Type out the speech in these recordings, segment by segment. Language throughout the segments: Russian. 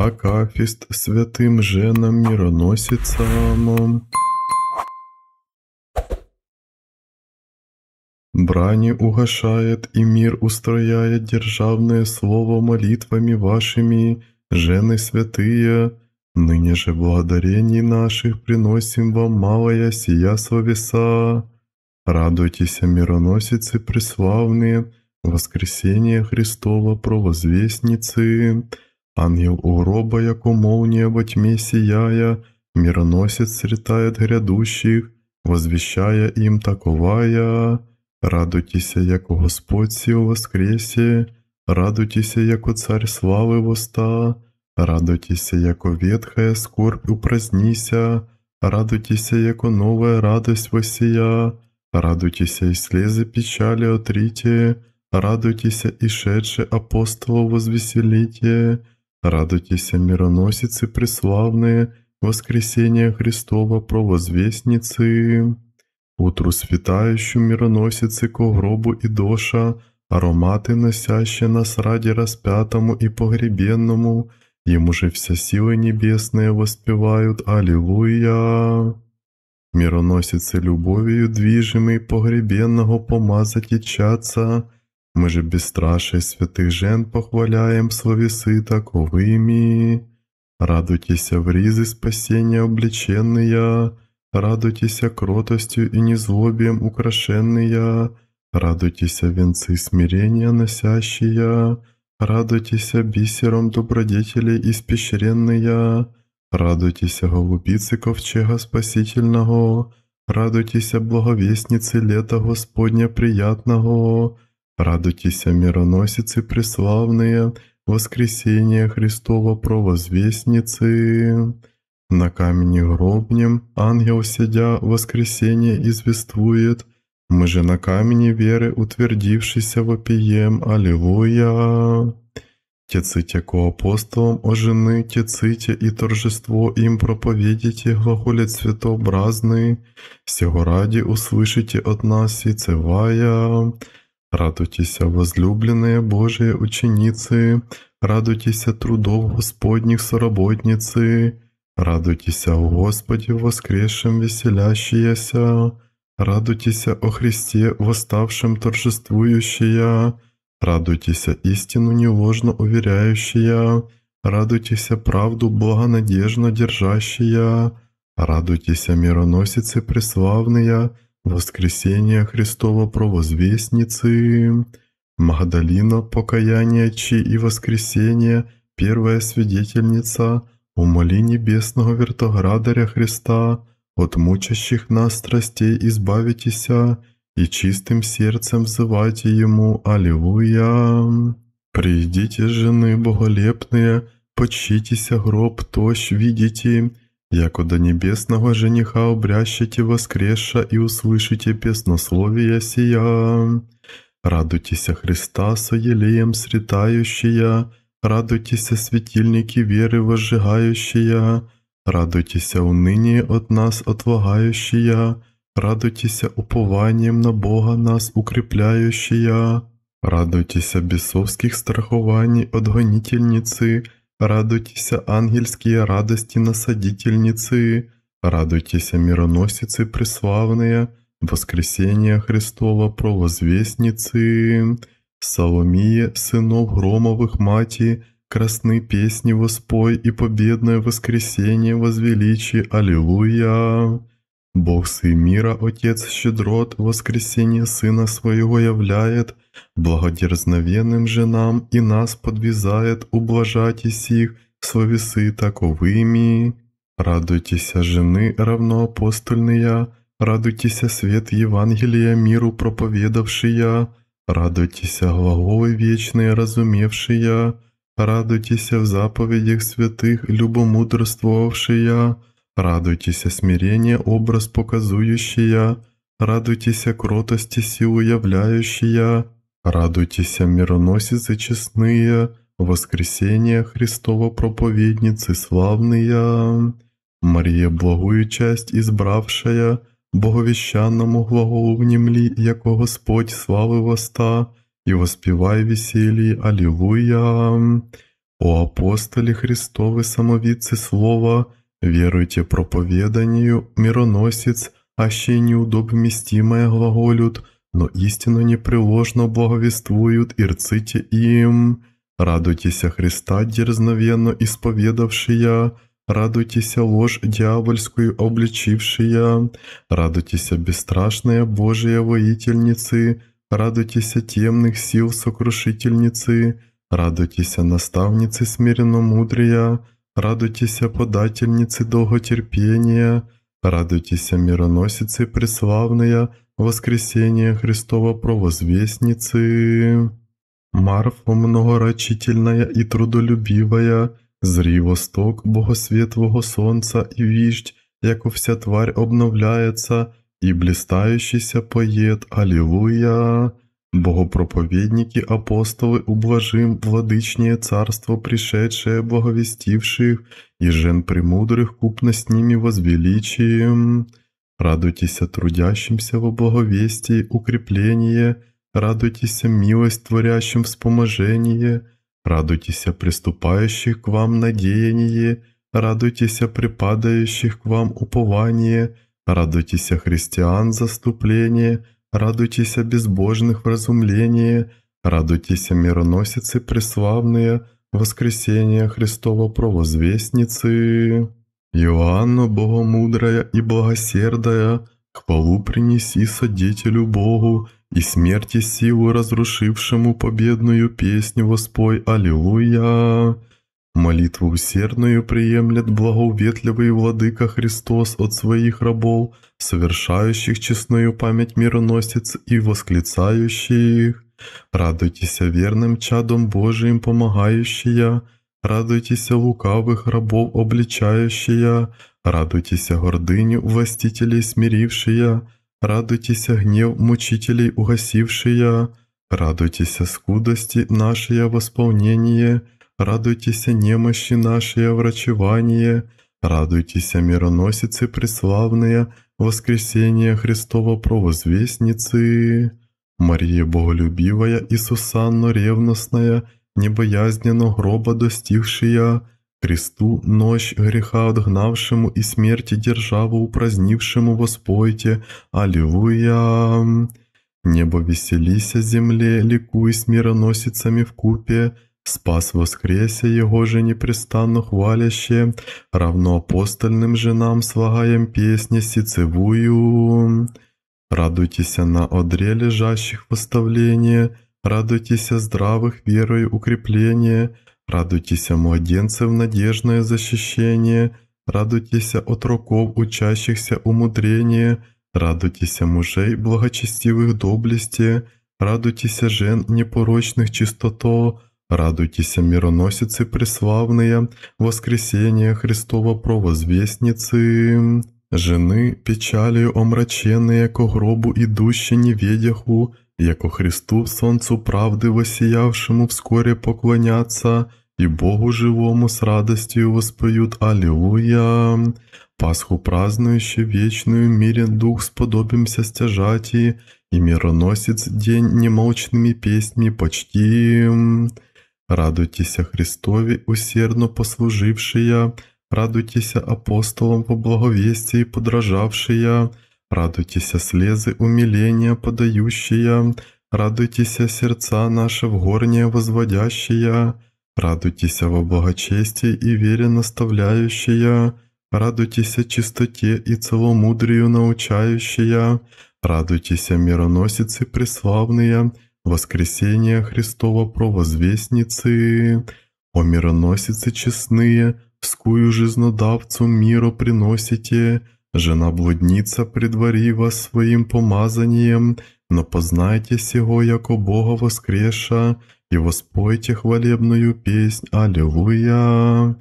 Акафист святым женам мироносицам. Брани угашает и мир устрояет державное слово молитвами вашими, жены святые, ныне же благодарений наших приносим вам малая сия словеса. Радуйтесь, мироносицы преславные, воскресение Христова провозвестницы, Ангел уроба, яко молния во тьме сияя, Мироносец сретает грядущих, возвещая им таковая. Радуйтеся, яко Господь сил воскресе, радуйтеся, яко царь славы воста, радуйтеся, яко ветхая скорбь упразднися, радуйтеся, яко новая радость восия, радуйтеся и слезы печали отрите, радуйтеся и шедше апостолов возвеселите, Радуйтесь, мироносицы преславные, воскресение Христова провозвестницы. Утру светающую мироносицы ко гробу и доша, ароматы носящие нас ради распятому и погребенному, ему же вся сила небесная воспевают Аллилуйя. Мироносицы любовью движимый погребенного помазать и чаться, мы же бесстрашие святых жен похваляем словесы таковыми. Радуйтесь в ризы спасения облеченные, радуйтесь кротостью и незлобием украшенные, радуйтесь венцы смирения носящие, радуйтесь бисером добродетелей испещренные, радуйтесь голубицы ковчега спасительного, радуйтесь благовестницы лета Господня приятного, Радуйтеся, мироносицы преславные, воскресение Христова провозвестницы. На камне гробнем ангел сидя воскресение известует. мы же на камне веры утвердившийся вопием Аллилуйя. ко апостолам о жены теците и торжество им проповедите глаголет святобразный, всего ради услышите от нас и цевая. Радуйтесь, возлюбленные Божие ученицы, радуйтесь трудов Господних соработницы, радуйтесь о Господе воскресшем веселящиеся, радуйтесь о Христе восставшем торжествующая, радуйтесь истину неложно уверяющая, радуйтесь правду благонадежно держащая, радуйтесь мироносицы преславные, Воскресение Христово провозвестницы, Магдалина покаяния чи и воскресение, первая свидетельница, умоли небесного вертоградаря Христа, от мучащих нас страстей избавитеся, и чистым сердцем взывайте Ему Аллилуйя. Придите, жены боголепные, почтитеся гроб тощ видите, до небесного жениха обрящите воскреша и услышите песнословие сия. радуйтеся Христа, соелеем сретающая, радуйтесь светильники веры возжигающая, радуйтесь уныние от нас отлагающая, радуйтеся упованием на Бога нас укрепляющая, радуйтеся бесовских страхований от гонительницы, Радуйтеся, ангельские радости насадительницы, радуйтеся, мироносицы преславные, воскресение Христова провозвестницы, Соломия, сынов Громовых мати, красны песни воспой и победное воскресение возвеличи, Аллилуйя! Бог Сей мира, Отец щедрот, воскресение Сына Своего являет, благодерзновенным же нам и нас подвязает ублажать и сих словесы таковыми. Радуйтесь, жены равноапостольные, радуйтесь, свет Евангелия миру проповедавшие, радуйтесь, глаголы вечные разумевшие, радуйтесь в заповедях святых любомудрствовавшие, Радуйтеся смирение, образ показующая, радуйтеся кротости, силу являющая, радуйтеся мироносицы честные, воскресение Христова проповедницы славные, Мария, благую честь ізбравшая, боговіщанному глаголу внімлі, яко Господь слави воста, и воспівай веселі, Аллилуйя, О апостолі Христове самовіце слова, Веруйте проповеданию, мироносец, аще и неудобместимое глаголют, но истину непреложно благовествуют и рците им. Радуйтесь Христа, дерзновенно исповедавшия, радуйтесь ложь дьявольскую обличившия, радуйтесь бесстрашная Божия воительницы, радуйтесь темных сил сокрушительницы, радуйтесь наставницы смиренно мудрия, Радуйтесь, подательницы долготерпения, радуйтесь, мироносицы преславные, воскресение Христова провозвестницы. Марфа многорачительная и трудолюбивая, зри восток богосветлого сонца и віждь, яко вся тварь обновляется, и блистающийся поет Аллилуйя. Богопроповедники апостолы ублажим владычнее царство пришедшее, благовестивших, и жен премудрых купно с ними возвеличием. Радуйтесь трудящимся во благовестии укрепление, радуйтесь милость творящим вспоможение, радуйтесь приступающих к вам надеяние, радуйтесь припадающих к вам упование, радуйтесь христиан заступление, радуйтесь о безбожных в радуйтесь о мироносице преславные, воскресение Христова провозвестницы. Иоанна Богомудрая и Благосердая, к полу принеси Содителю Богу, и смерти силу разрушившему победную песню воспой Аллилуйя. Молитву усердную приемлет благоуветливый Владыка Христос от своих рабов, совершающих честную память мироносец и восклицающих их. «Радуйтесь верным чадом Божиим помогающие, радуйтесь лукавых рабов обличающие, радуйтесь гордыню властителей смирившие, радуйтесь гнев мучителей угасившие, радуйтесь скудости нашей восполнение». Радуйтесь немощи нашей врачевание, радуйтесь мироносицы преславные, воскресение Христова провозвестницы. Мария боголюбивая и Сусанно ревностная, небоязненно гроба достигшая, кресту ночь греха отгнавшему и смерти державу упразднившему воспойте, Аллилуйя! Небо веселися, земле ликуй с мироносицами в купе, Спас воскресе Его же непрестанно хваляще, равно апостольным женам нам слагаем песни сицевую. Радуйтесь на одре лежащих восставления, радуйтесь здравых верою укрепления, радуйтесь младенцев надежное защищение, радуйтесь от роков учащихся умудрения, радуйтесь мужей благочестивых доблести, радуйтесь жен непорочных чистото, Радуйтесь, мироносицы преславные, воскресение Христова провозвестницы, жены печалью омраченные ко гробу идущие неведяху, яко Христу сонцу правды воссиявшему вскоре поклоняться и Богу живому с радостью воспоют «Аллилуйя!» Пасху празднующий вечную мире дух сподобимся стяжати, и мироносец день немолчными песнями почтим. Радуйтеся Христові, усердно послужившия, радуйтеся апостолам по благовестии подражавшия, радуйтеся слезы умиления подающия, радуйтеся сердца наше в горнее возводящие, радуйтеся во благочестии и вере наставляющие, радуйтеся чистоте и целомудрию научающие, радуйтеся мироносицы преславные, воскресения Христова провозвестницы, о мироносицы честные, вскую жизнодавцу миру приносите, жена-блудница предвари вас своим помазанием, но познайте сего, яко Бога воскреша, и воспойте хвалебную песнь «Аллилуйя»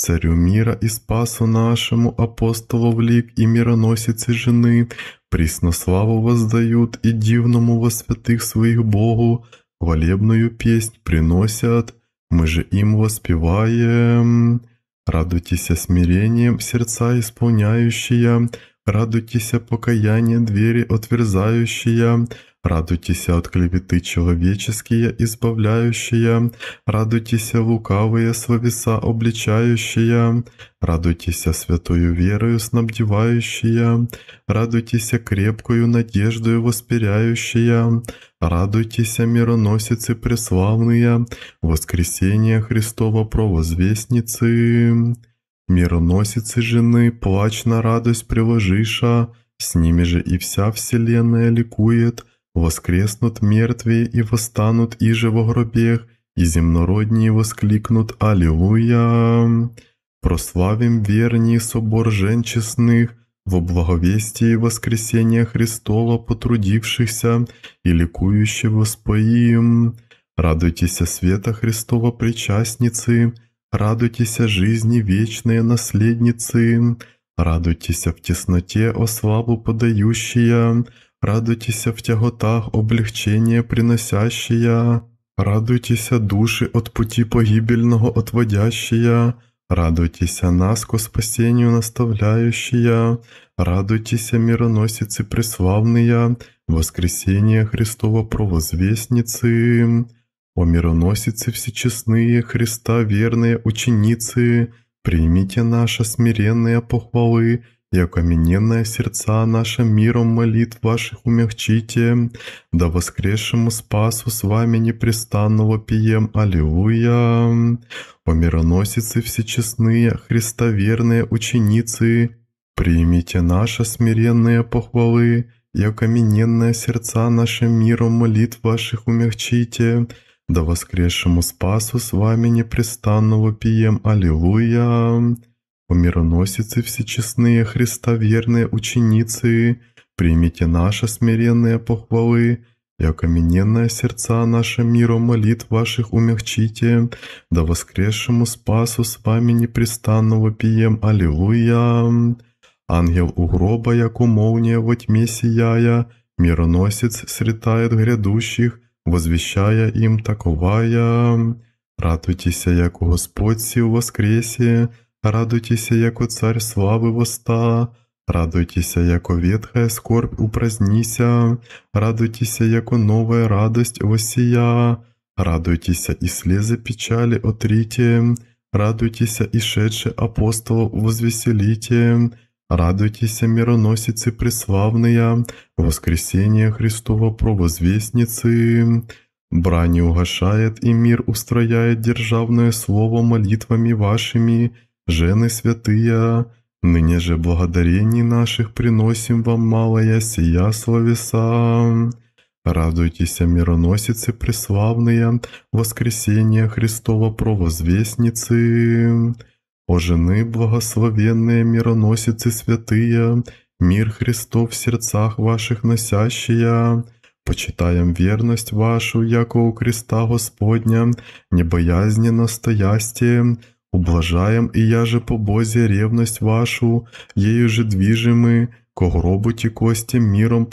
царю мира и спасу нашему, апостолов лик и мироносицы жены, преснославу воздают и дивному во святых своих Богу, волебную песнь приносят, мы же им воспеваем. Радуйтесь смирением сердца исполняющие, радуйтесь покаяние двери отверзающие, Радуйтесь от клеветы человеческие, избавляющие, радуйтесь лукавые словеса обличающие, радуйтесь святую верою снабдевающие, радуйтесь крепкую надеждою воспиряющие, радуйтесь мироносицы преславные, воскресение Христова провозвестницы. Мироносицы жены, плач на радость приложиша, с ними же и вся вселенная ликует, Воскреснут мертвые и восстанут иже во гробех, и земнородние воскликнут «Аллилуйя!» Прославим верней собор жен в во благовестии воскресения Христова потрудившихся и ликующего споим. Радуйтесь света Христова причастницы, радуйтесь жизни вечные наследницы, радуйтесь в тесноте о славу подающая, Радуйтесь в тяготах, облегчение приносящая, радуйтесь души от пути погибельного отводящая, радуйтесь нас ко спасению наставляющая, радуйтесь мироносицы преславные, воскресение Христова провозвестницы, о мироносицы всечестные Христа верные ученицы, примите наши смиренные похвалы, и окамененное сердца нашим миром молитв ваших умягчите, да воскресшему Спасу с вами непрестанного пием Аллилуйя. О мироносицы всечестные, христоверные ученицы, примите наши смиренные похвалы, и окамененное сердца нашим миром молитв ваших умягчите, да воскресшему Спасу с вами непрестанного пием Аллилуйя. О всечестные христоверные ученицы, примите наши смиренные похвалы, и окамененное сердца наше миром молит ваших умягчите, да воскресшему Спасу с вами непрестанно вопием Аллилуйя. Ангел у гроба, яко молния во тьме сияя, мироносец сретает грядущих, возвещая им таковая. Радуйтесь, яко Господь сил воскресе, Радуйтеся, яко царь слави воста, радуйтеся, яко ветхая скорбь упразднися, радуйтеся, яко новая радость восия, радуйтеся и слезы печали отрите, радуйтеся и шедше апостолов возвеселите, радуйтеся, мироносицы преславные, воскресение Христово провозвестницы». Брани угашает и мир устрояет державное слово молитвами вашими, жены святые, ныне же благодарений наших приносим вам малое сия словеса. Радуйтесь, мироносицы преславные, воскресение Христова провозвестницы. О жены благословенные мироносицы святые, мир Христов в сердцах ваших носящие, почитаем верность вашу, яко у креста Господня, небоязненно стоясте, Ублажаем и я же по Бозі ревность вашу, ею же движимы, кого робить і костям міром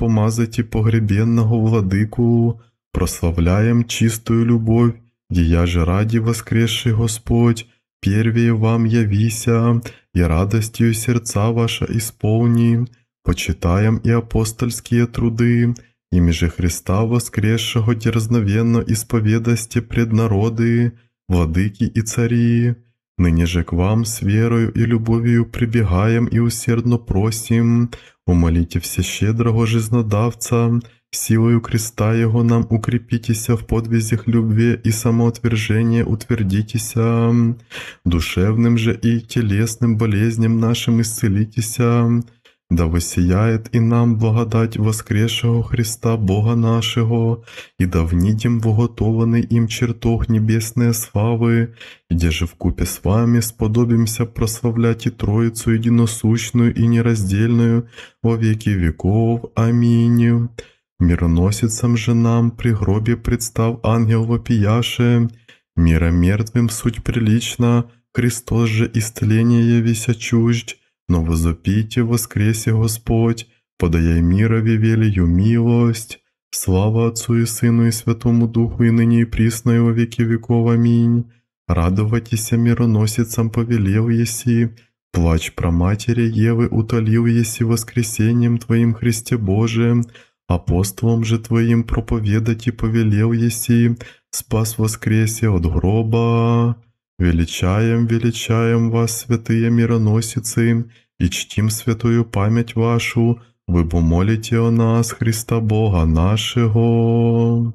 погребенного Владыку прославляем чистую любовь, я же ради воскресший Господь, первее вам явися, і радостью сердца ваша исполни, почитаем и апостольские труды, ими же Христа воскресшего дерзновенно исповедасте пред народы, владыки и цари, Нині же к вам с верою и любовью прибегаем и усердно просим, умолите все щедрого жизнодавца, силою креста Его нам укрепитеся в подвизях любви и самоотвержения утвердитеся, душевным же и телесным болезням нашим исцелитеся, да воссияет и нам благодать воскресшего Христа Бога нашего, и да внидим в им чертог небесные славы, где же вкупе с вами сподобимся прославлять и Троицу единосущную и нераздельную во веки веков. Аминь. Мироносицам же нам при гробе представ ангел вопияше, мира мертвым суть прилично, Христос же исцеление вися чужд но возопите, воскресе Господь, подай мирови велию милость. Слава Отцу и Сыну и Святому Духу, и ныне и присно, и во веки веков. Аминь. Радовайтесь мироносицам повелел еси, плач про матери Евы утолил еси воскресением Твоим Христе Божием, апостолам же Твоим проповедать и повелел еси, спас воскресе от гроба». Величаем, величаем вас, святые мироносицы, и чтим святую память вашу, вы помолите о нас, Христа Бога нашего.